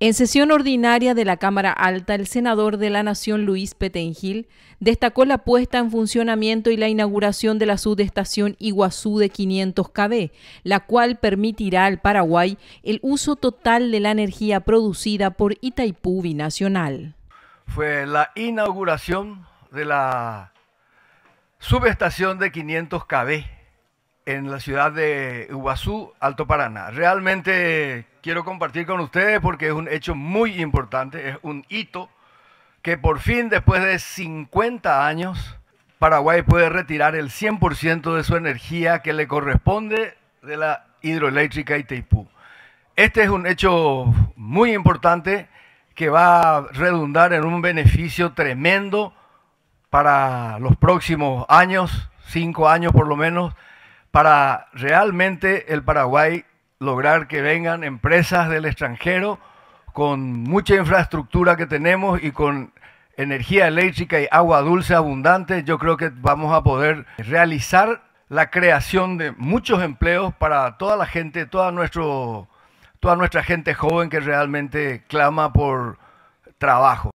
En sesión ordinaria de la Cámara Alta, el senador de la Nación Luis Petengil destacó la puesta en funcionamiento y la inauguración de la subestación Iguazú de 500 kV, la cual permitirá al Paraguay el uso total de la energía producida por Itaipú Binacional. Fue la inauguración de la subestación de 500 kV en la ciudad de Iguazú, Alto Paraná. Realmente quiero compartir con ustedes porque es un hecho muy importante, es un hito que por fin, después de 50 años, Paraguay puede retirar el 100% de su energía que le corresponde de la hidroeléctrica Itaipú. Este es un hecho muy importante que va a redundar en un beneficio tremendo para los próximos años, cinco años por lo menos, para realmente el Paraguay lograr que vengan empresas del extranjero con mucha infraestructura que tenemos y con energía eléctrica y agua dulce abundante, yo creo que vamos a poder realizar la creación de muchos empleos para toda la gente, toda, toda nuestra gente joven que realmente clama por trabajo.